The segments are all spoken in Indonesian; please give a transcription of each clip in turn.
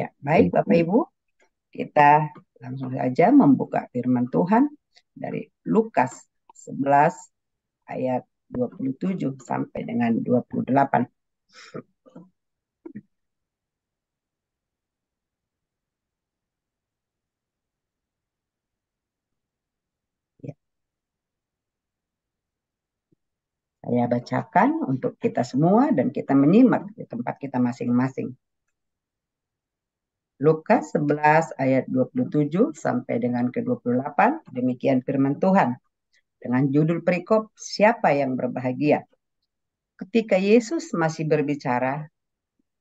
Ya, baik Bapak hmm. Ibu, kita langsung saja membuka firman Tuhan dari Lukas 11 ayat 27 sampai dengan 28. delapan. Ya. Saya bacakan untuk kita semua dan kita menyimak di tempat kita masing-masing. Lukas 11 ayat 27 sampai dengan ke-28 demikian firman Tuhan dengan judul perikop siapa yang berbahagia. Ketika Yesus masih berbicara,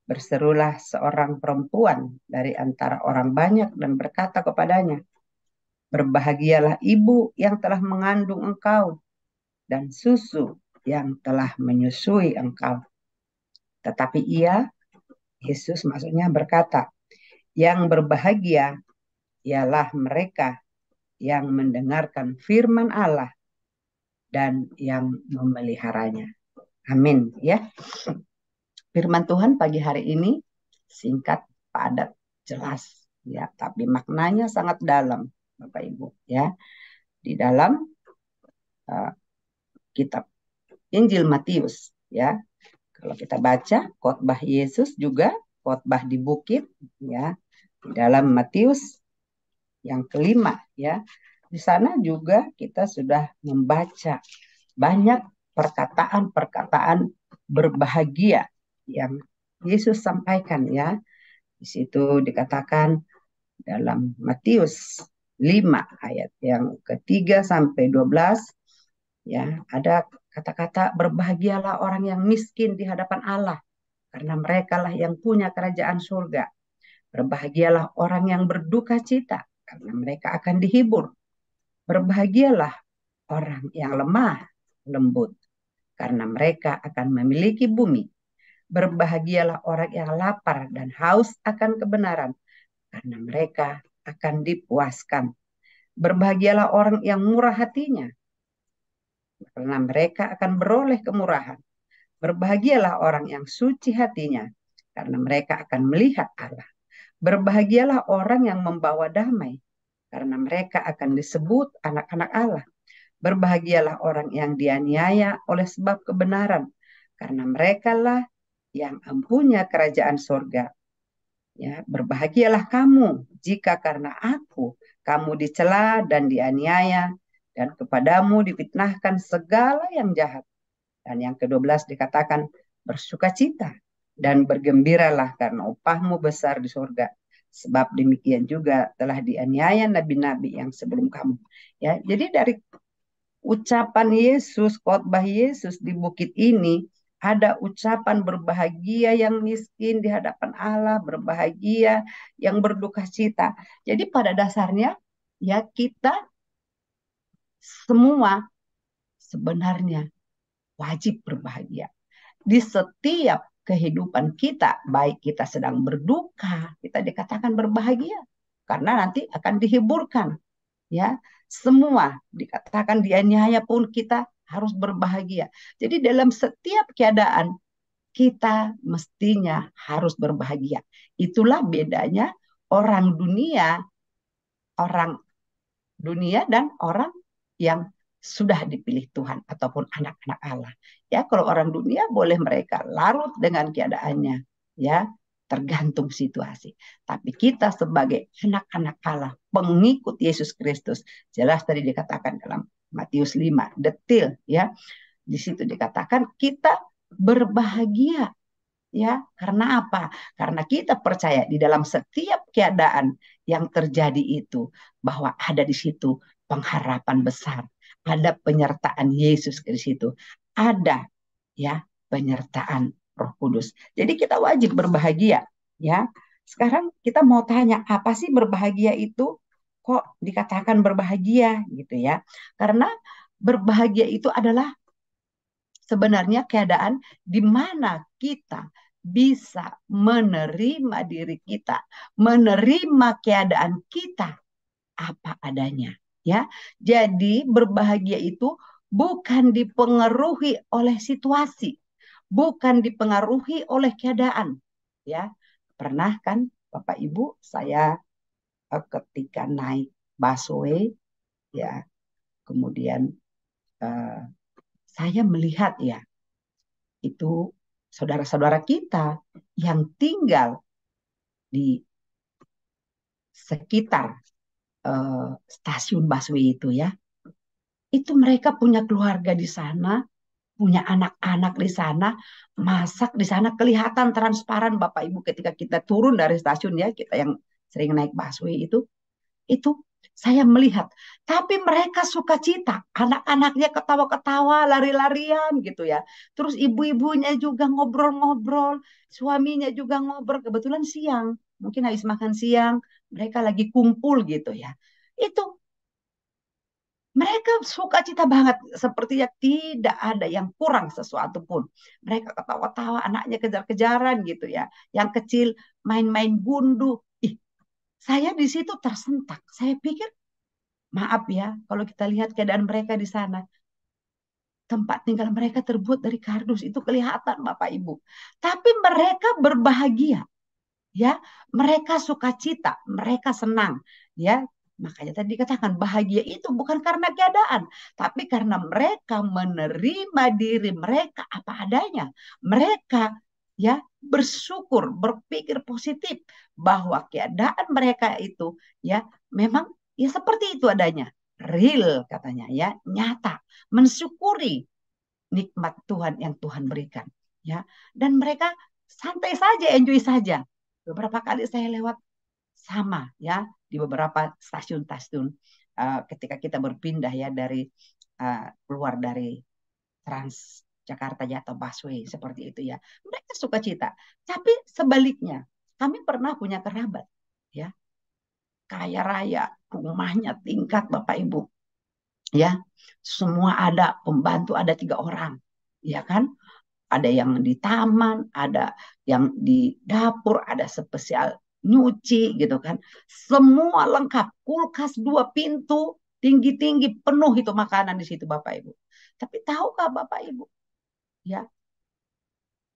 berserulah seorang perempuan dari antara orang banyak dan berkata kepadanya, Berbahagialah ibu yang telah mengandung engkau dan susu yang telah menyusui engkau. Tetapi ia, Yesus maksudnya berkata, yang berbahagia ialah mereka yang mendengarkan firman Allah dan yang memeliharanya. Amin ya. Firman Tuhan pagi hari ini singkat, padat, jelas ya, tapi maknanya sangat dalam, Bapak Ibu ya. Di dalam uh, kitab Injil Matius ya. Kalau kita baca khotbah Yesus juga khotbah di bukit ya dalam Matius yang kelima ya. Di sana juga kita sudah membaca banyak perkataan-perkataan berbahagia yang Yesus sampaikan ya. Di situ dikatakan dalam Matius 5 ayat yang ketiga sampai 12 ya ada kata-kata berbahagialah orang yang miskin di hadapan Allah karena merekalah yang punya kerajaan surga. Berbahagialah orang yang berduka cita, karena mereka akan dihibur. Berbahagialah orang yang lemah, lembut, karena mereka akan memiliki bumi. Berbahagialah orang yang lapar dan haus akan kebenaran, karena mereka akan dipuaskan. Berbahagialah orang yang murah hatinya, karena mereka akan beroleh kemurahan. Berbahagialah orang yang suci hatinya, karena mereka akan melihat Allah. Berbahagialah orang yang membawa damai, karena mereka akan disebut anak-anak Allah. Berbahagialah orang yang dianiaya oleh sebab kebenaran, karena merekalah yang empunya kerajaan sorga. Ya, berbahagialah kamu jika karena aku kamu dicela dan dianiaya dan kepadamu dipitnahkan segala yang jahat. Dan yang ke-12 dikatakan bersukacita dan bergembiralah karena upahmu besar di surga. Sebab demikian juga telah dianiaya nabi-nabi yang sebelum kamu. Ya, jadi dari ucapan Yesus, khotbah Yesus di bukit ini ada ucapan berbahagia yang miskin di hadapan Allah, berbahagia yang berduka cita. Jadi pada dasarnya ya kita semua sebenarnya wajib berbahagia di setiap kehidupan kita, baik kita sedang berduka, kita dikatakan berbahagia karena nanti akan dihiburkan. Ya, semua dikatakan dianiaya pun kita harus berbahagia. Jadi dalam setiap keadaan kita mestinya harus berbahagia. Itulah bedanya orang dunia, orang dunia dan orang yang sudah dipilih Tuhan ataupun anak-anak Allah. Ya, kalau orang dunia boleh mereka larut dengan keadaannya, ya, tergantung situasi. Tapi kita sebagai anak-anak Allah, pengikut Yesus Kristus, jelas tadi dikatakan dalam Matius 5, detil ya. Di situ dikatakan kita berbahagia ya. Karena apa? Karena kita percaya di dalam setiap keadaan yang terjadi itu bahwa ada di situ pengharapan besar ada penyertaan Yesus ke situ. Ada ya penyertaan Roh Kudus. Jadi kita wajib berbahagia ya. Sekarang kita mau tanya apa sih berbahagia itu? Kok dikatakan berbahagia gitu ya? Karena berbahagia itu adalah sebenarnya keadaan di mana kita bisa menerima diri kita, menerima keadaan kita apa adanya ya. Jadi berbahagia itu bukan dipengaruhi oleh situasi, bukan dipengaruhi oleh keadaan, ya. Pernah kan Bapak Ibu saya eh, ketika naik busway ya. Kemudian uh, saya melihat ya itu saudara-saudara kita yang tinggal di sekitar Eh, stasiun busway itu ya. Itu mereka punya keluarga di sana, punya anak-anak di sana, masak di sana kelihatan transparan Bapak Ibu ketika kita turun dari stasiun ya, kita yang sering naik busway itu itu saya melihat. Tapi mereka suka cita, anak-anaknya ketawa-ketawa, lari-larian gitu ya. Terus ibu-ibunya juga ngobrol-ngobrol, suaminya juga ngobrol. Kebetulan siang, mungkin habis makan siang, mereka lagi kumpul gitu ya. Itu mereka suka cita banget, sepertinya tidak ada yang kurang sesuatu pun. Mereka ketawa-tawa, anaknya kejar-kejaran gitu ya. Yang kecil main-main gundu. Ih, saya di situ tersentak. Saya pikir, maaf ya, kalau kita lihat keadaan mereka di sana, tempat tinggal mereka terbuat dari kardus itu kelihatan Bapak Ibu. Tapi mereka berbahagia ya mereka suka cita mereka senang ya Makanya tadi dikatakan bahagia itu bukan karena keadaan, tapi karena mereka menerima diri mereka apa adanya. Mereka ya bersyukur, berpikir positif bahwa keadaan mereka itu ya memang ya seperti itu adanya. Real katanya ya, nyata, mensyukuri nikmat Tuhan yang Tuhan berikan ya. Dan mereka santai saja, enjoy saja Beberapa kali saya lewat sama ya di beberapa stasiun-stasiun uh, ketika kita berpindah ya dari uh, keluar dari Trans Jakarta ya, atau busway seperti itu ya. Mereka suka cita. Tapi sebaliknya, kami pernah punya kerabat ya. Kaya raya, rumahnya tingkat Bapak Ibu. Ya. Semua ada, pembantu ada tiga orang. Ya kan? ada yang di taman, ada yang di dapur, ada spesial nyuci gitu kan. Semua lengkap, kulkas dua pintu, tinggi-tinggi penuh itu makanan di situ Bapak Ibu. Tapi tahukah Bapak Ibu? Ya.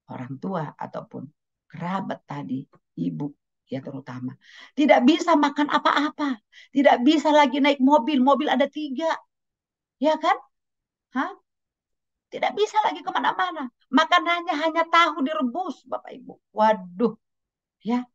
Orang tua ataupun kerabat tadi, ibu ya terutama. Tidak bisa makan apa-apa. Tidak bisa lagi naik mobil. Mobil ada tiga. Ya kan? Hah? Tidak bisa lagi kemana-mana. Makanannya hanya tahu direbus, Bapak Ibu. Waduh. Ya.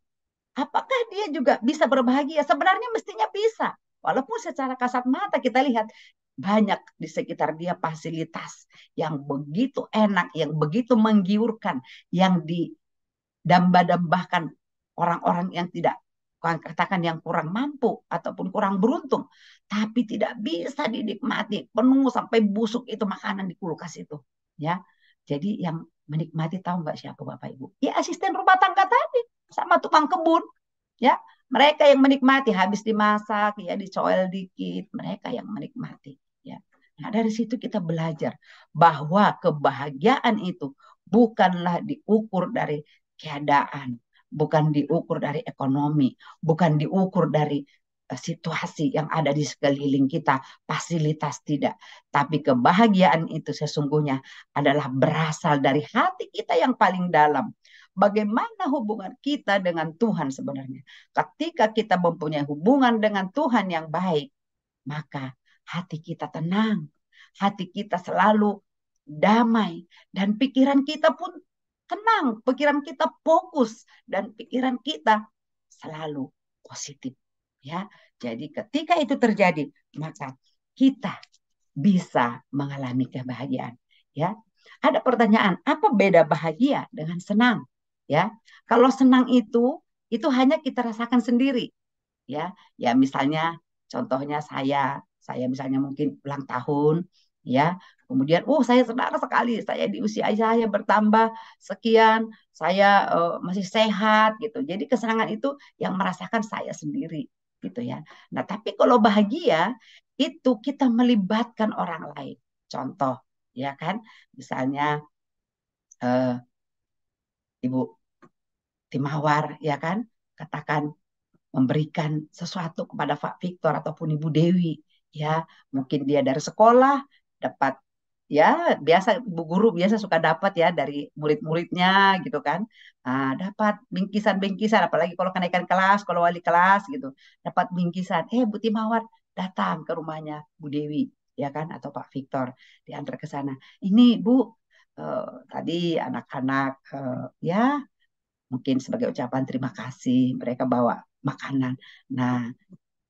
Apakah dia juga bisa berbahagia? Sebenarnya mestinya bisa. Walaupun secara kasat mata kita lihat banyak di sekitar dia fasilitas yang begitu enak, yang begitu menggiurkan, yang didamba-dambahkan orang-orang yang tidak katakan yang kurang mampu ataupun kurang beruntung, tapi tidak bisa dinikmati penuh sampai busuk itu makanan di kulkas itu, ya. Jadi yang menikmati tahu nggak siapa Bapak Ibu? Ya asisten rumah tangga tadi sama tukang kebun. Ya, mereka yang menikmati habis dimasak ya dicoel dikit, mereka yang menikmati ya. Nah, dari situ kita belajar bahwa kebahagiaan itu bukanlah diukur dari keadaan, bukan diukur dari ekonomi, bukan diukur dari Eh, situasi yang ada di sekeliling kita, fasilitas tidak. Tapi kebahagiaan itu sesungguhnya adalah berasal dari hati kita yang paling dalam. Bagaimana hubungan kita dengan Tuhan sebenarnya? Ketika kita mempunyai hubungan dengan Tuhan yang baik, maka hati kita tenang, hati kita selalu damai, dan pikiran kita pun tenang, pikiran kita fokus, dan pikiran kita selalu positif ya. Jadi ketika itu terjadi, maka kita bisa mengalami kebahagiaan, ya. Ada pertanyaan, apa beda bahagia dengan senang? Ya. Kalau senang itu itu hanya kita rasakan sendiri. Ya, ya misalnya contohnya saya, saya misalnya mungkin ulang tahun, ya. Kemudian, oh saya senang sekali, saya di usia saya bertambah sekian, saya uh, masih sehat gitu. Jadi kesenangan itu yang merasakan saya sendiri, gitu ya. Nah, tapi kalau bahagia itu kita melibatkan orang lain. Contoh, ya kan? Misalnya eh, Ibu Timawar, ya kan? Katakan memberikan sesuatu kepada Pak Victor ataupun Ibu Dewi, ya. Mungkin dia dari sekolah dapat ya biasa bu guru biasa suka dapat ya dari murid-muridnya gitu kan nah, dapat bingkisan-bingkisan apalagi kalau kenaikan kelas kalau wali kelas gitu dapat bingkisan eh buti mawar datang ke rumahnya Bu Dewi ya kan atau Pak Victor diantar ke sana ini Bu eh, tadi anak-anak eh, ya mungkin sebagai ucapan terima kasih mereka bawa makanan nah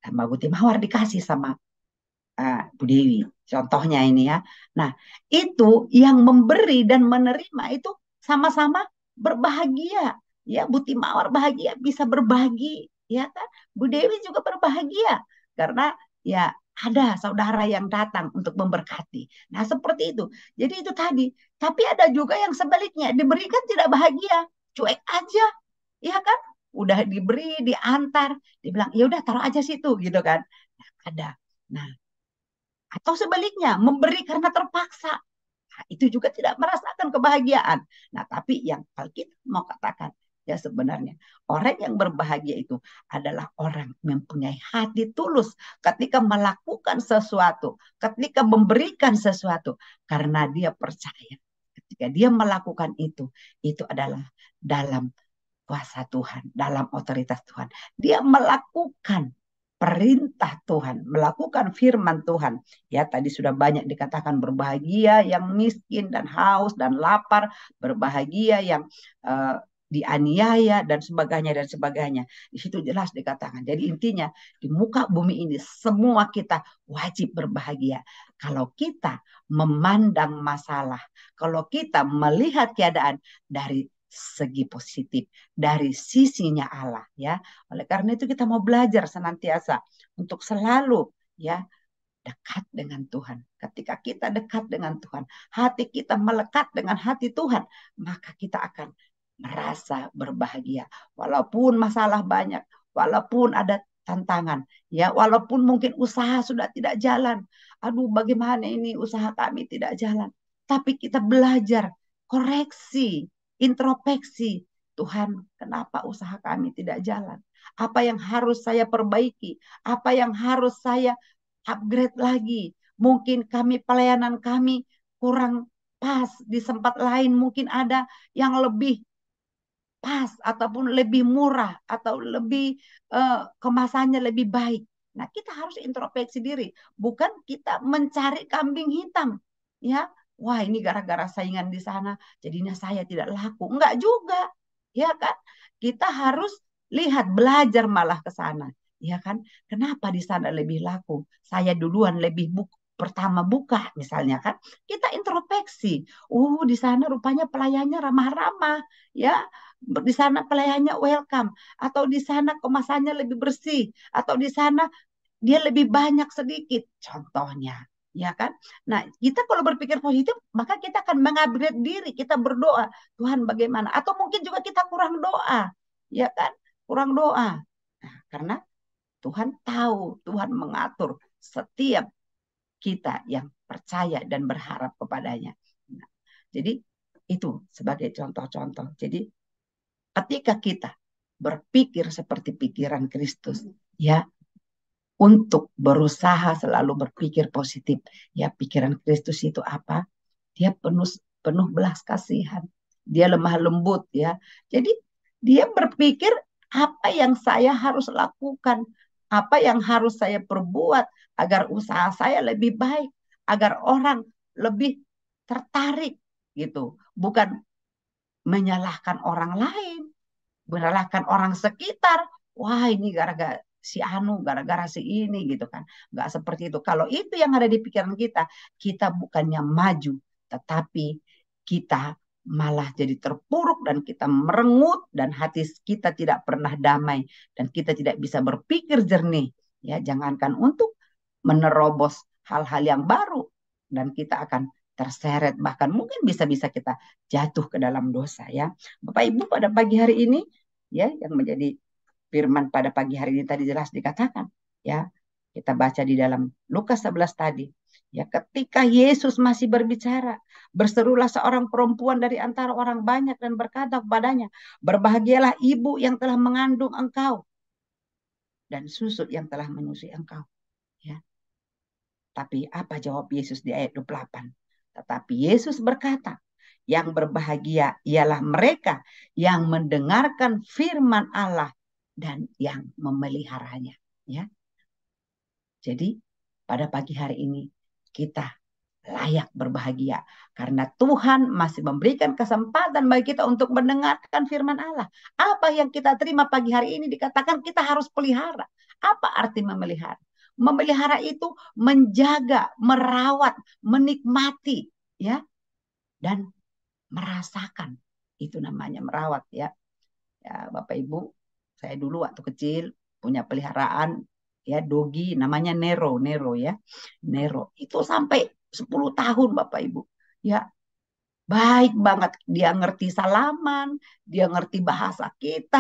sama buti mawar dikasih sama uh, Bu Dewi contohnya ini ya. Nah itu yang memberi dan menerima itu sama-sama berbahagia ya Bu Timawar bahagia bisa berbagi ya kan Bu Dewi juga berbahagia karena ya ada saudara yang datang untuk memberkati. Nah, seperti itu. Jadi itu tadi. Tapi ada juga yang sebaliknya, diberikan tidak bahagia, cuek aja. ya kan? Udah diberi, diantar, dibilang, "Ya udah taruh aja situ," gitu kan. Nah, ada. Nah, atau sebaliknya, memberi karena terpaksa. Nah, itu juga tidak merasakan kebahagiaan. Nah, tapi yang kalau kita mau katakan, ya sebenarnya orang yang berbahagia itu adalah orang yang mempunyai hati tulus ketika melakukan sesuatu, ketika memberikan sesuatu karena dia percaya ketika dia melakukan itu itu adalah dalam kuasa Tuhan, dalam otoritas Tuhan. Dia melakukan perintah perintah Tuhan, melakukan firman Tuhan. Ya, tadi sudah banyak dikatakan berbahagia yang miskin dan haus dan lapar, berbahagia yang uh, dianiaya dan sebagainya dan sebagainya. Di situ jelas dikatakan. Jadi intinya di muka bumi ini semua kita wajib berbahagia. Kalau kita memandang masalah, kalau kita melihat keadaan dari segi positif dari sisinya Allah ya. Oleh karena itu kita mau belajar senantiasa untuk selalu ya dekat dengan Tuhan. Ketika kita dekat dengan Tuhan, hati kita melekat dengan hati Tuhan, maka kita akan merasa berbahagia walaupun masalah banyak, walaupun ada tantangan ya walaupun mungkin usaha sudah tidak jalan aduh bagaimana ini usaha kami tidak jalan tapi kita belajar koreksi introspeksi. Tuhan, kenapa usaha kami tidak jalan? Apa yang harus saya perbaiki? Apa yang harus saya upgrade lagi? Mungkin kami pelayanan kami kurang pas di tempat lain mungkin ada yang lebih pas ataupun lebih murah atau lebih uh, kemasannya lebih baik. Nah, kita harus introspeksi diri, bukan kita mencari kambing hitam, ya wah ini gara-gara saingan di sana jadinya saya tidak laku. Enggak juga, ya kan? Kita harus lihat belajar malah ke sana, ya kan? Kenapa di sana lebih laku? Saya duluan lebih buku pertama buka misalnya kan kita introspeksi uh di sana rupanya pelayannya ramah-ramah ya di sana pelayannya welcome atau di sana kemasannya lebih bersih atau di sana dia lebih banyak sedikit contohnya ya kan? Nah, kita kalau berpikir positif, maka kita akan mengupgrade diri, kita berdoa, Tuhan bagaimana? Atau mungkin juga kita kurang doa, ya kan? Kurang doa. Nah, karena Tuhan tahu, Tuhan mengatur setiap kita yang percaya dan berharap kepadanya. Nah, jadi itu sebagai contoh-contoh. Jadi ketika kita berpikir seperti pikiran Kristus, ya untuk berusaha selalu berpikir positif. Ya, pikiran Kristus itu apa? Dia penuh penuh belas kasihan. Dia lemah lembut ya. Jadi dia berpikir apa yang saya harus lakukan, apa yang harus saya perbuat agar usaha saya lebih baik, agar orang lebih tertarik gitu. Bukan menyalahkan orang lain, menyalahkan orang sekitar. Wah, ini gara-gara si Anu gara-gara si ini gitu kan nggak seperti itu kalau itu yang ada di pikiran kita kita bukannya maju tetapi kita malah jadi terpuruk dan kita merengut dan hati kita tidak pernah damai dan kita tidak bisa berpikir jernih ya jangankan untuk menerobos hal-hal yang baru dan kita akan terseret bahkan mungkin bisa-bisa kita jatuh ke dalam dosa ya Bapak Ibu pada pagi hari ini ya yang menjadi firman pada pagi hari ini tadi jelas dikatakan ya kita baca di dalam Lukas 11 tadi ya ketika Yesus masih berbicara berserulah seorang perempuan dari antara orang banyak dan berkata kepadanya berbahagialah ibu yang telah mengandung engkau dan susu yang telah menyusui engkau ya tapi apa jawab Yesus di ayat 28 tetapi Yesus berkata yang berbahagia ialah mereka yang mendengarkan firman Allah dan yang memeliharanya ya jadi pada pagi hari ini kita layak berbahagia karena Tuhan masih memberikan kesempatan bagi kita untuk mendengarkan firman Allah. Apa yang kita terima pagi hari ini dikatakan kita harus pelihara. Apa arti memelihara? Memelihara itu menjaga, merawat, menikmati ya. Dan merasakan. Itu namanya merawat ya. Ya, Bapak Ibu, saya dulu waktu kecil punya peliharaan ya dogi namanya Nero, Nero ya. Nero. Itu sampai 10 tahun Bapak Ibu. Ya. Baik banget dia ngerti salaman, dia ngerti bahasa kita.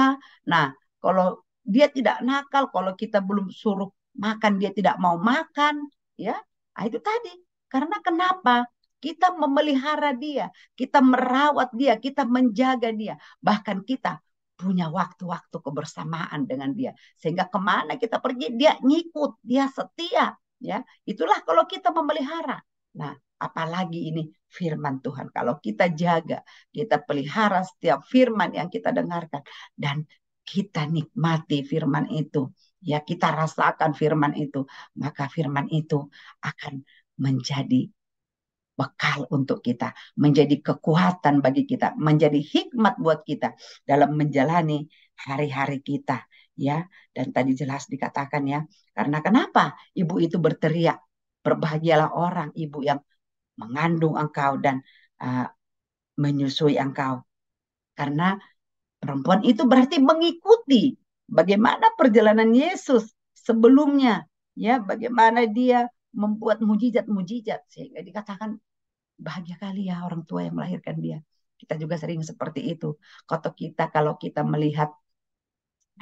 Nah, kalau dia tidak nakal, kalau kita belum suruh makan dia tidak mau makan, ya. Nah, itu tadi. Karena kenapa? Kita memelihara dia, kita merawat dia, kita menjaga dia. Bahkan kita punya waktu-waktu kebersamaan dengan dia sehingga kemana kita pergi dia ngikut dia setia ya itulah kalau kita memelihara nah apalagi ini firman Tuhan kalau kita jaga kita pelihara setiap firman yang kita dengarkan dan kita nikmati firman itu ya kita rasakan firman itu maka firman itu akan menjadi bekal untuk kita, menjadi kekuatan bagi kita, menjadi hikmat buat kita dalam menjalani hari-hari kita ya. Dan tadi jelas dikatakan ya, karena kenapa ibu itu berteriak, berbahagialah orang ibu yang mengandung engkau dan uh, menyusui engkau. Karena perempuan itu berarti mengikuti bagaimana perjalanan Yesus sebelumnya ya, bagaimana dia membuat mujizat-mujizat sehingga dikatakan bahagia kali ya orang tua yang melahirkan dia. Kita juga sering seperti itu. Kalau kita kalau kita melihat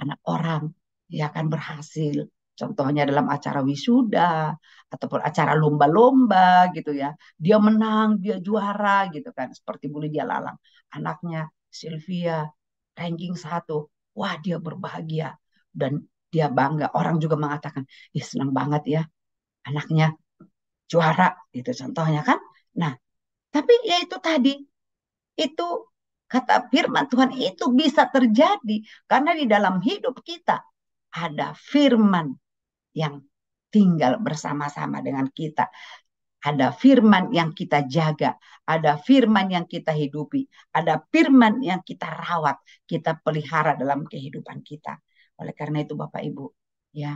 anak orang ya akan berhasil. Contohnya dalam acara wisuda ataupun acara lomba-lomba gitu ya. Dia menang, dia juara gitu kan. Seperti bulu dia Lalang. Anaknya Sylvia ranking satu. Wah dia berbahagia. Dan dia bangga. Orang juga mengatakan, ih senang banget ya anaknya juara gitu contohnya kan. Nah, tapi ya itu tadi, itu kata firman Tuhan itu bisa terjadi karena di dalam hidup kita ada firman yang tinggal bersama-sama dengan kita. Ada firman yang kita jaga, ada firman yang kita hidupi, ada firman yang kita rawat, kita pelihara dalam kehidupan kita. Oleh karena itu Bapak Ibu, ya,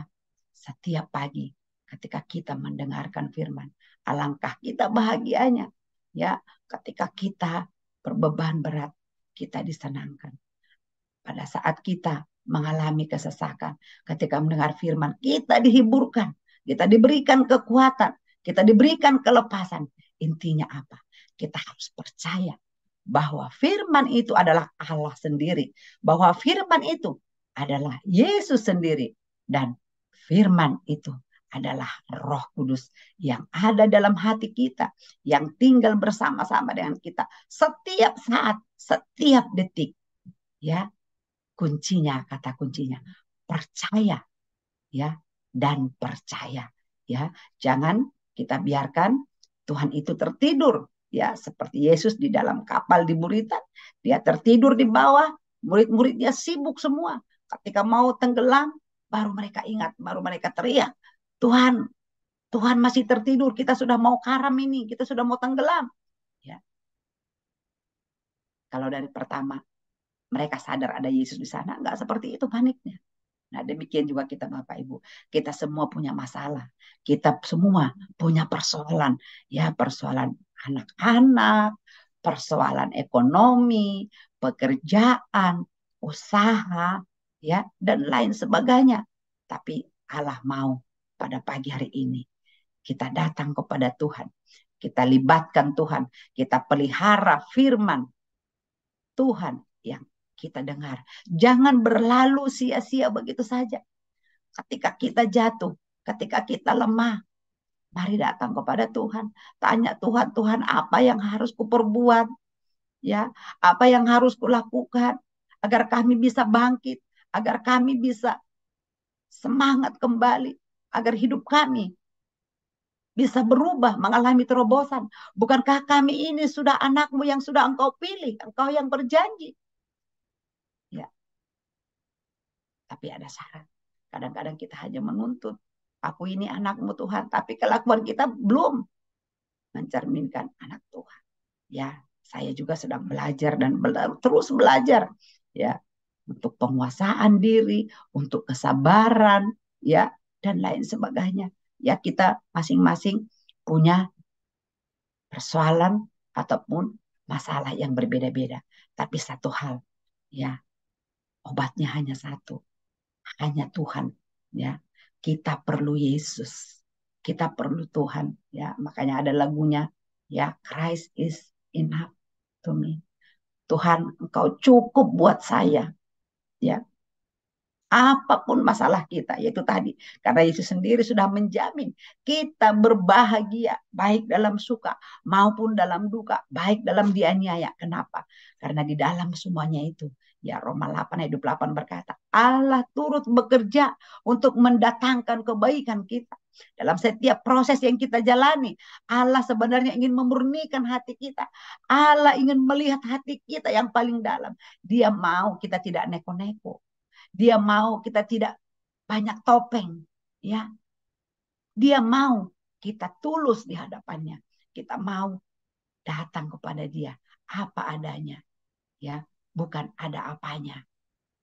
setiap pagi ketika kita mendengarkan firman, Alangkah kita bahagianya ya ketika kita berbeban berat kita disenangkan. Pada saat kita mengalami kesesakan, ketika mendengar firman, kita dihiburkan, kita diberikan kekuatan, kita diberikan kelepasan. Intinya apa? Kita harus percaya bahwa firman itu adalah Allah sendiri, bahwa firman itu adalah Yesus sendiri dan firman itu adalah Roh Kudus yang ada dalam hati kita, yang tinggal bersama-sama dengan kita setiap saat, setiap detik. Ya, kuncinya kata kuncinya percaya, ya dan percaya. Ya, jangan kita biarkan Tuhan itu tertidur. Ya, seperti Yesus di dalam kapal di Buritan, dia tertidur di bawah. Murid-muridnya sibuk semua. Ketika mau tenggelam, baru mereka ingat, baru mereka teriak Tuhan, Tuhan masih tertidur, kita sudah mau karam ini, kita sudah mau tenggelam. Ya. Kalau dari pertama, mereka sadar ada Yesus di sana, nggak seperti itu paniknya. Nah demikian juga kita Bapak Ibu, kita semua punya masalah, kita semua punya persoalan, ya persoalan anak-anak, persoalan ekonomi, pekerjaan, usaha, ya dan lain sebagainya. Tapi Allah mau pada pagi hari ini. Kita datang kepada Tuhan. Kita libatkan Tuhan. Kita pelihara firman Tuhan yang kita dengar. Jangan berlalu sia-sia begitu saja. Ketika kita jatuh, ketika kita lemah, mari datang kepada Tuhan. Tanya Tuhan, Tuhan apa yang harus kuperbuat? Ya, apa yang harus kulakukan agar kami bisa bangkit, agar kami bisa semangat kembali, agar hidup kami bisa berubah, mengalami terobosan. Bukankah kami ini sudah anakmu yang sudah engkau pilih, engkau yang berjanji. Ya. Tapi ada syarat. Kadang-kadang kita hanya menuntut. Aku ini anakmu Tuhan, tapi kelakuan kita belum mencerminkan anak Tuhan. Ya, saya juga sedang belajar dan terus belajar. Ya, untuk penguasaan diri, untuk kesabaran, ya, dan lain sebagainya. Ya kita masing-masing punya persoalan ataupun masalah yang berbeda-beda. Tapi satu hal, ya obatnya hanya satu, hanya Tuhan. Ya kita perlu Yesus, kita perlu Tuhan. Ya makanya ada lagunya, ya Christ is enough to me. Tuhan, engkau cukup buat saya. Ya, apapun masalah kita, yaitu tadi. Karena Yesus sendiri sudah menjamin kita berbahagia, baik dalam suka maupun dalam duka, baik dalam dianiaya. Kenapa? Karena di dalam semuanya itu, ya Roma 8 ayat 28 berkata, Allah turut bekerja untuk mendatangkan kebaikan kita. Dalam setiap proses yang kita jalani, Allah sebenarnya ingin memurnikan hati kita. Allah ingin melihat hati kita yang paling dalam. Dia mau kita tidak neko-neko dia mau kita tidak banyak topeng, ya. Dia mau kita tulus di hadapannya. Kita mau datang kepada Dia apa adanya, ya, bukan ada apanya.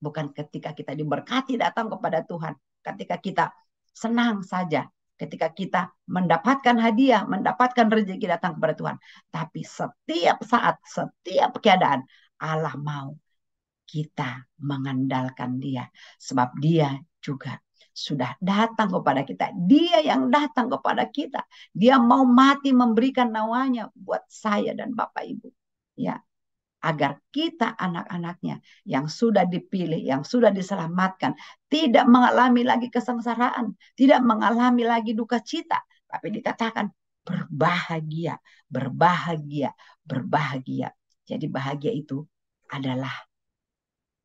Bukan ketika kita diberkati datang kepada Tuhan, ketika kita senang saja, ketika kita mendapatkan hadiah, mendapatkan rezeki datang kepada Tuhan. Tapi setiap saat, setiap keadaan Allah mau kita mengandalkan dia. Sebab dia juga sudah datang kepada kita. Dia yang datang kepada kita. Dia mau mati memberikan nawanya buat saya dan Bapak Ibu. Ya, agar kita anak-anaknya yang sudah dipilih, yang sudah diselamatkan, tidak mengalami lagi kesengsaraan, tidak mengalami lagi duka cita, tapi dikatakan berbahagia, berbahagia, berbahagia. Jadi bahagia itu adalah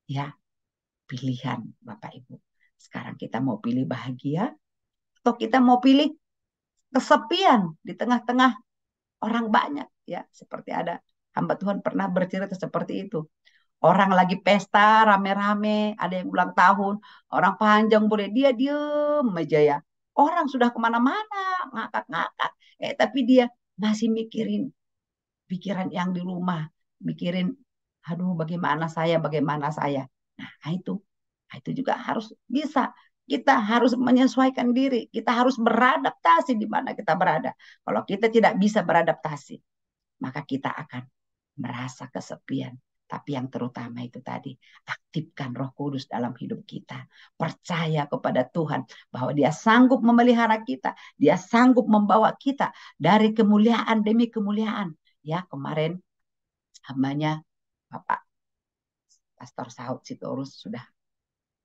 ya pilihan Bapak Ibu. Sekarang kita mau pilih bahagia atau kita mau pilih kesepian di tengah-tengah orang banyak ya seperti ada hamba Tuhan pernah bercerita seperti itu. Orang lagi pesta rame-rame, ada yang ulang tahun, orang panjang boleh dia diem aja ya. Orang sudah kemana-mana ngakak-ngakak, eh tapi dia masih mikirin pikiran yang di rumah, mikirin aduh bagaimana saya, bagaimana saya. Nah ah, itu, ah, itu juga harus bisa. Kita harus menyesuaikan diri, kita harus beradaptasi di mana kita berada. Kalau kita tidak bisa beradaptasi, maka kita akan merasa kesepian. Tapi yang terutama itu tadi, aktifkan roh kudus dalam hidup kita. Percaya kepada Tuhan bahwa dia sanggup memelihara kita. Dia sanggup membawa kita dari kemuliaan demi kemuliaan. Ya kemarin hambanya Bapak Pastor Saud Sitorus sudah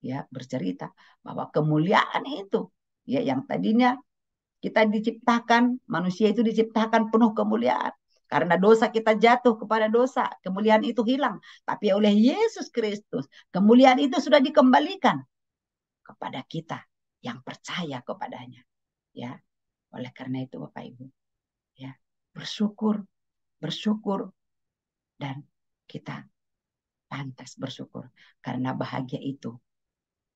ya bercerita bahwa kemuliaan itu ya yang tadinya kita diciptakan manusia itu diciptakan penuh kemuliaan karena dosa kita jatuh kepada dosa kemuliaan itu hilang tapi oleh Yesus Kristus kemuliaan itu sudah dikembalikan kepada kita yang percaya kepadanya ya oleh karena itu Bapak Ibu ya bersyukur bersyukur dan kita pantas bersyukur karena bahagia itu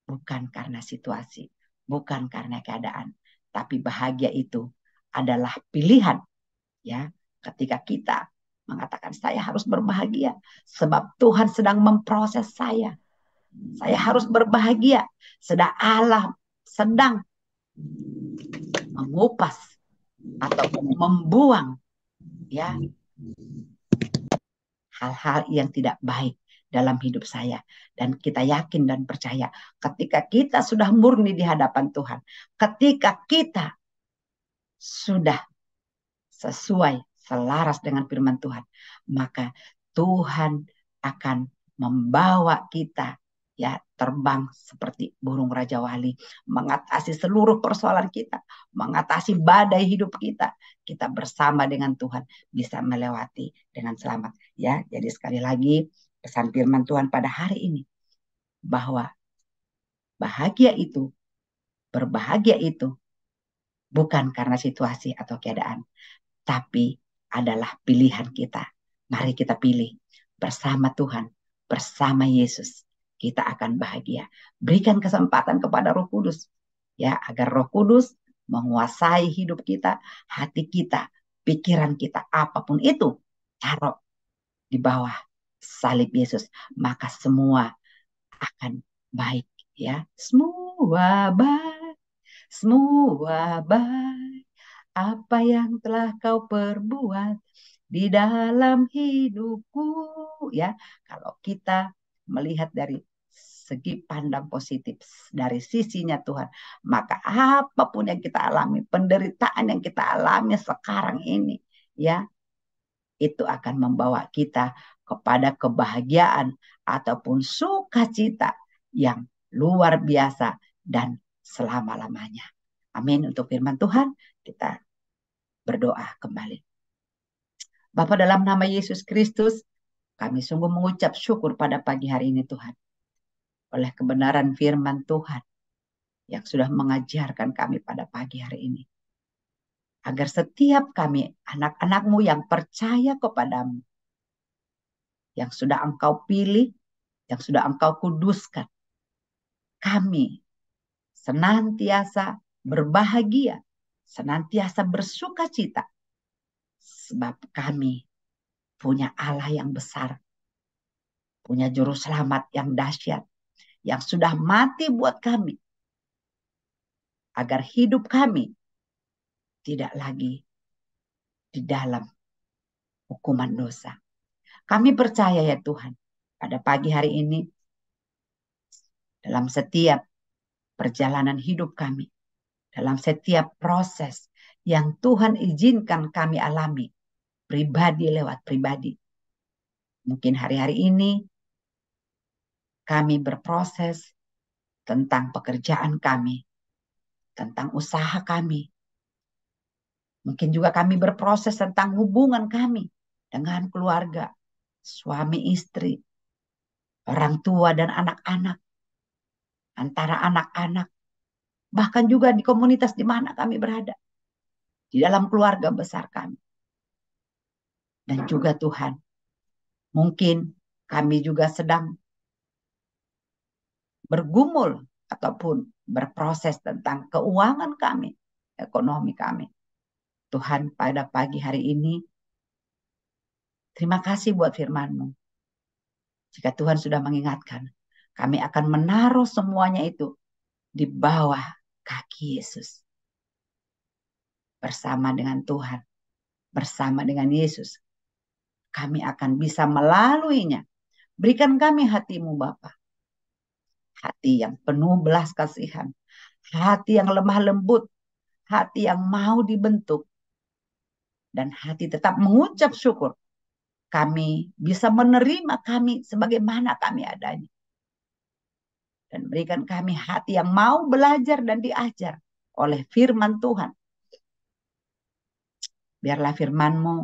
bukan karena situasi, bukan karena keadaan, tapi bahagia itu adalah pilihan ya ketika kita mengatakan saya harus berbahagia sebab Tuhan sedang memproses saya. Saya harus berbahagia sedang Allah sedang mengupas atau membuang ya hal-hal yang tidak baik dalam hidup saya dan kita yakin dan percaya ketika kita sudah murni di hadapan Tuhan ketika kita sudah sesuai selaras dengan firman Tuhan maka Tuhan akan membawa kita ya terbang seperti burung raja wali mengatasi seluruh persoalan kita, mengatasi badai hidup kita. Kita bersama dengan Tuhan bisa melewati dengan selamat ya. Jadi sekali lagi pesan firman Tuhan pada hari ini bahwa bahagia itu berbahagia itu bukan karena situasi atau keadaan, tapi adalah pilihan kita. Mari kita pilih bersama Tuhan, bersama Yesus kita akan bahagia. Berikan kesempatan kepada Roh Kudus ya agar Roh Kudus menguasai hidup kita, hati kita, pikiran kita, apapun itu taruh di bawah salib Yesus, maka semua akan baik ya. Semua baik. Semua baik. Apa yang telah kau perbuat di dalam hidupku ya. Kalau kita melihat dari segi pandang positif dari sisinya Tuhan. Maka apapun yang kita alami, penderitaan yang kita alami sekarang ini, ya, itu akan membawa kita kepada kebahagiaan ataupun sukacita yang luar biasa dan selama-lamanya. Amin. Untuk firman Tuhan, kita berdoa kembali. Bapak dalam nama Yesus Kristus, kami sungguh mengucap syukur pada pagi hari ini Tuhan oleh kebenaran firman Tuhan yang sudah mengajarkan kami pada pagi hari ini. Agar setiap kami, anak-anakmu yang percaya kepadamu, yang sudah engkau pilih, yang sudah engkau kuduskan, kami senantiasa berbahagia, senantiasa bersuka cita, sebab kami punya Allah yang besar, punya juru selamat yang dahsyat, yang sudah mati buat kami, agar hidup kami tidak lagi di dalam hukuman dosa. Kami percaya ya Tuhan, pada pagi hari ini, dalam setiap perjalanan hidup kami, dalam setiap proses yang Tuhan izinkan kami alami, pribadi lewat pribadi. Mungkin hari-hari ini kami berproses tentang pekerjaan kami, tentang usaha kami. Mungkin juga kami berproses tentang hubungan kami dengan keluarga, suami istri, orang tua dan anak-anak. Antara anak-anak, bahkan juga di komunitas di mana kami berada. Di dalam keluarga besar kami. Dan juga Tuhan, mungkin kami juga sedang bergumul ataupun berproses tentang keuangan kami, ekonomi kami. Tuhan pada pagi hari ini, terima kasih buat firmanmu. Jika Tuhan sudah mengingatkan, kami akan menaruh semuanya itu di bawah kaki Yesus. Bersama dengan Tuhan, bersama dengan Yesus, kami akan bisa melaluinya. Berikan kami hatimu Bapak hati yang penuh belas kasihan, hati yang lemah lembut, hati yang mau dibentuk, dan hati tetap mengucap syukur. Kami bisa menerima kami sebagaimana kami adanya. Dan berikan kami hati yang mau belajar dan diajar oleh firman Tuhan. Biarlah firmanmu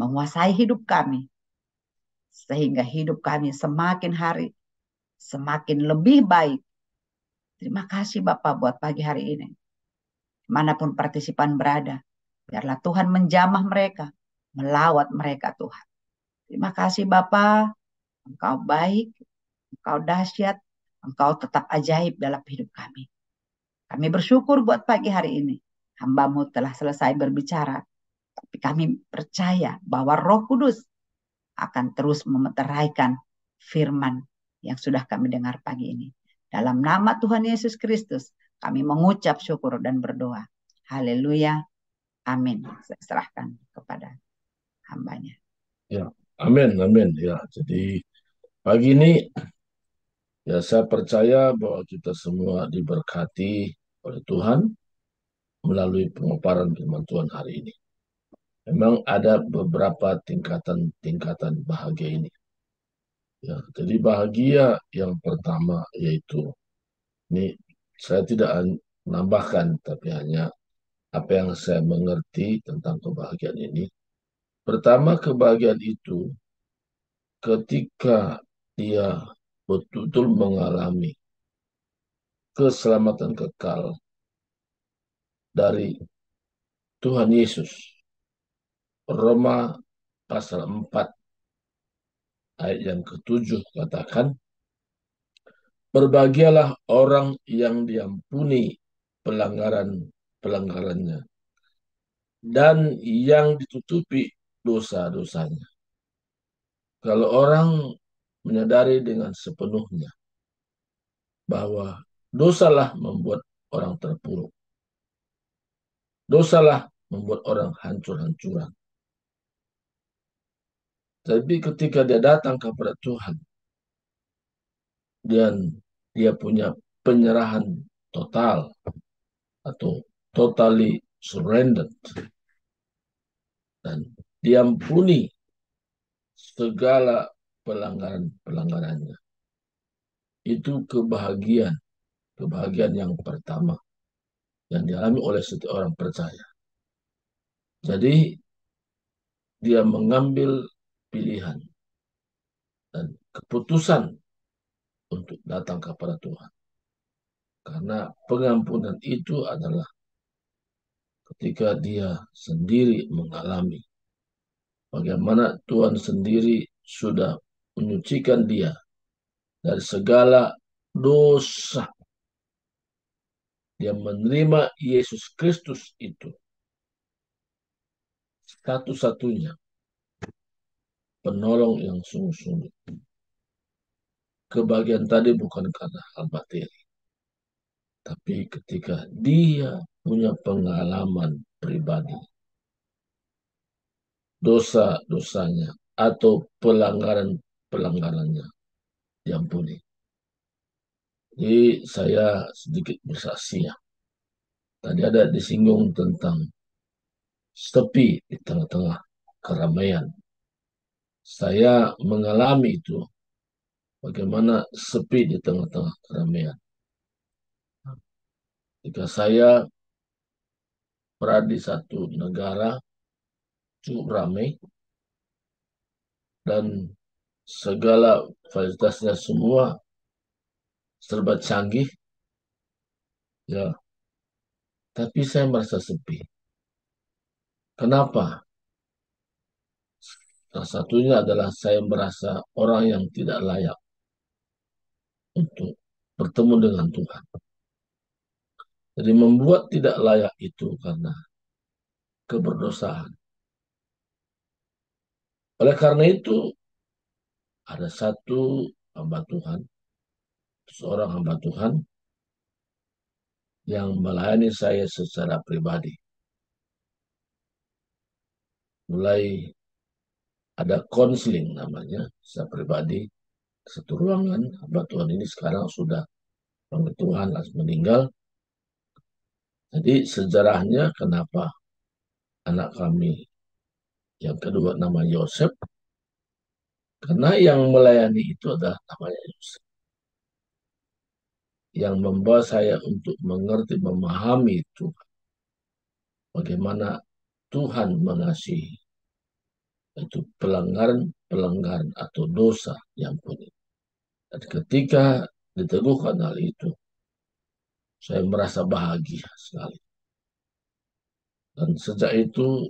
menguasai hidup kami sehingga hidup kami semakin hari semakin lebih baik. Terima kasih Bapak buat pagi hari ini. Manapun partisipan berada, biarlah Tuhan menjamah mereka, melawat mereka Tuhan. Terima kasih Bapak, Engkau baik, Engkau dahsyat, Engkau tetap ajaib dalam hidup kami. Kami bersyukur buat pagi hari ini. Hambamu telah selesai berbicara. Tapi kami percaya bahwa roh kudus akan terus memeteraikan firman yang sudah kami dengar pagi ini. Dalam nama Tuhan Yesus Kristus, kami mengucap syukur dan berdoa. Haleluya. Amin. Saya serahkan kepada hambanya. Ya, amin, amin. Ya, jadi pagi ini ya saya percaya bahwa kita semua diberkati oleh Tuhan melalui pengoparan firman Tuhan hari ini memang ada beberapa tingkatan-tingkatan bahagia ini. Ya, jadi bahagia yang pertama yaitu ini saya tidak menambahkan tapi hanya apa yang saya mengerti tentang kebahagiaan ini. Pertama kebahagiaan itu ketika dia betul-betul mengalami keselamatan kekal dari Tuhan Yesus Roma pasal 4 ayat yang ketujuh katakan, Berbahagialah orang yang diampuni pelanggaran-pelanggarannya dan yang ditutupi dosa-dosanya. Kalau orang menyadari dengan sepenuhnya bahwa dosalah membuat orang terpuruk. Dosalah membuat orang hancur-hancuran. Tapi ketika dia datang kepada Tuhan dan dia punya penyerahan total atau totally surrendered dan diampuni segala pelanggaran-pelanggarannya. Itu kebahagiaan, kebahagiaan yang pertama yang dialami oleh setiap orang percaya. Jadi dia mengambil pilihan dan keputusan untuk datang kepada Tuhan. Karena pengampunan itu adalah ketika dia sendiri mengalami bagaimana Tuhan sendiri sudah menyucikan dia dari segala dosa. Dia menerima Yesus Kristus itu satu-satunya penolong yang sungguh-sungguh. Kebahagiaan tadi bukan karena hal materi, tapi ketika dia punya pengalaman pribadi, dosa-dosanya atau pelanggaran-pelanggarannya Yang diampuni. Jadi saya sedikit bersaksi ya. Tadi ada disinggung tentang sepi di tengah-tengah keramaian saya mengalami itu bagaimana sepi di tengah-tengah keramaian. Jika saya berada di satu negara cukup ramai dan segala fasilitasnya semua serba canggih, ya, tapi saya merasa sepi. Kenapa? Salah satunya adalah saya merasa orang yang tidak layak untuk bertemu dengan Tuhan. Jadi membuat tidak layak itu karena keberdosaan. Oleh karena itu, ada satu hamba Tuhan, seorang hamba Tuhan yang melayani saya secara pribadi. Mulai ada konseling namanya, saya pribadi, satu ruangan, hamba Tuhan ini sekarang sudah pengetuhan meninggal. Jadi sejarahnya kenapa anak kami yang kedua nama Yosef, karena yang melayani itu adalah namanya Yosef. Yang membawa saya untuk mengerti, memahami Tuhan. Bagaimana Tuhan mengasihi itu pelanggaran-pelanggaran atau dosa yang punya Dan ketika diteguhkan hal itu, saya merasa bahagia sekali. Dan sejak itu,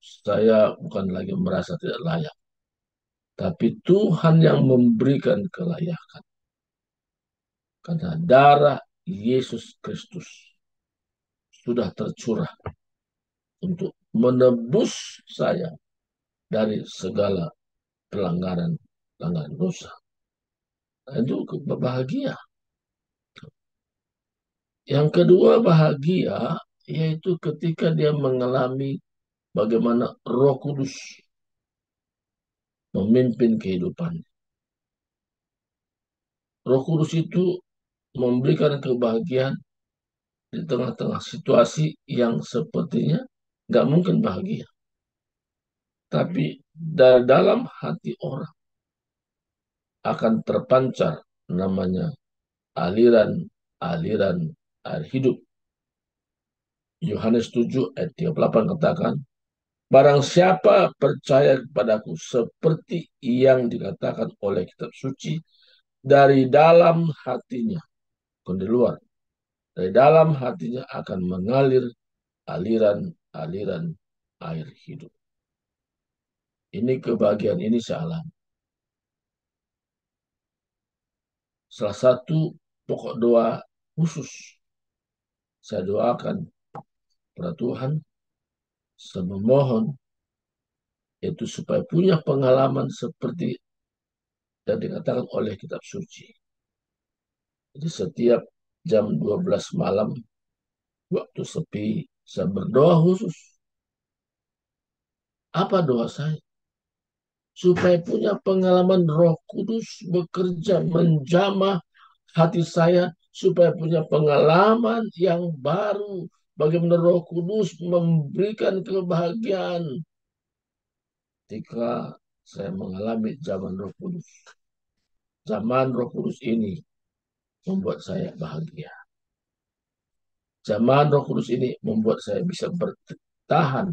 saya bukan lagi merasa tidak layak. Tapi Tuhan yang memberikan kelayakan. Karena darah Yesus Kristus sudah tercurah untuk menebus saya dari segala pelanggaran pelanggaran dosa. Nah, itu bahagia. Yang kedua bahagia yaitu ketika dia mengalami bagaimana Roh Kudus memimpin kehidupannya. Roh Kudus itu memberikan kebahagiaan di tengah-tengah situasi yang sepertinya nggak mungkin bahagia tapi hmm. dari dalam hati orang akan terpancar namanya aliran-aliran air hidup. Yohanes 7 ayat 38 katakan, Barang siapa percaya kepadaku seperti yang dikatakan oleh kitab suci, dari dalam hatinya, bukan di luar, dari dalam hatinya akan mengalir aliran-aliran air hidup ini kebahagiaan ini sealam. Salah satu pokok doa khusus saya doakan kepada Tuhan, saya memohon yaitu supaya punya pengalaman seperti yang dikatakan oleh kitab suci. Jadi setiap jam 12 malam waktu sepi saya berdoa khusus. Apa doa saya? supaya punya pengalaman Roh Kudus bekerja menjamah hati saya supaya punya pengalaman yang baru bagaimana Roh Kudus memberikan kebahagiaan ketika saya mengalami zaman Roh Kudus. Zaman Roh Kudus ini membuat saya bahagia. Zaman Roh Kudus ini membuat saya bisa bertahan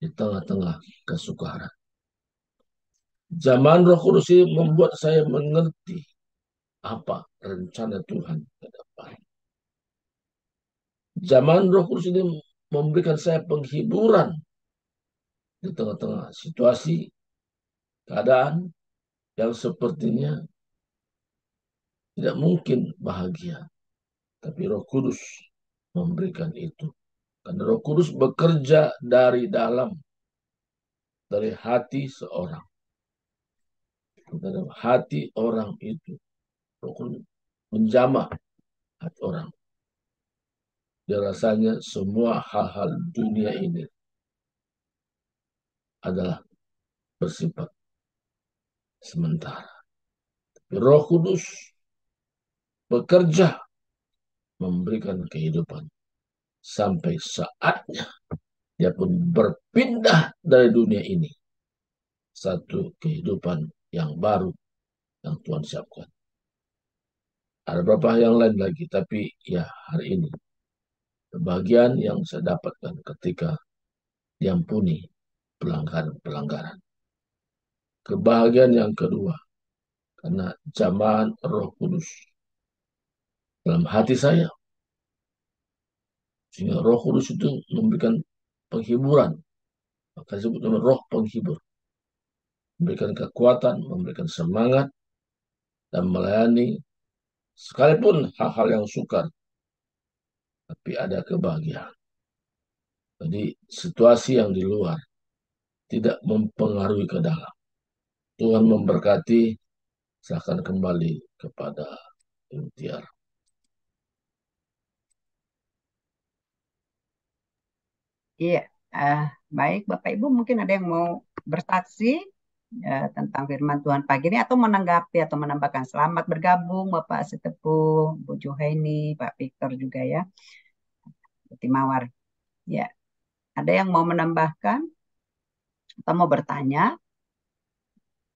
di tengah-tengah kesukaran. Zaman Roh Kudus ini membuat saya mengerti apa rencana Tuhan ke depan. Zaman Roh Kudus ini memberikan saya penghiburan di tengah-tengah situasi keadaan yang sepertinya tidak mungkin bahagia. Tapi Roh Kudus memberikan itu. Karena Roh Kudus bekerja dari dalam, dari hati seorang dalam hati orang itu Rukun menjama hati orang. Dia rasanya semua hal-hal dunia ini adalah bersifat sementara. Tapi Roh Kudus bekerja memberikan kehidupan sampai saatnya dia pun berpindah dari dunia ini satu kehidupan yang baru yang Tuhan siapkan. Ada beberapa yang lain lagi, tapi ya hari ini. kebahagiaan yang saya dapatkan ketika diampuni pelanggaran-pelanggaran. Kebahagiaan yang kedua, karena zaman roh kudus dalam hati saya. Sehingga roh kudus itu memberikan penghiburan. Maka disebut dengan roh penghibur memberikan kekuatan, memberikan semangat, dan melayani sekalipun hal-hal yang sukar. Tapi ada kebahagiaan. Jadi situasi yang di luar tidak mempengaruhi ke dalam. Tuhan memberkati, silahkan kembali kepada Intiar. Iya, uh, baik Bapak Ibu mungkin ada yang mau bersaksi Ya, tentang firman Tuhan pagi ini atau menanggapi atau menambahkan selamat bergabung Bapak Setepu Bu Juhaini, Pak Victor juga ya. Putih Mawar. Ya. Ada yang mau menambahkan atau mau bertanya?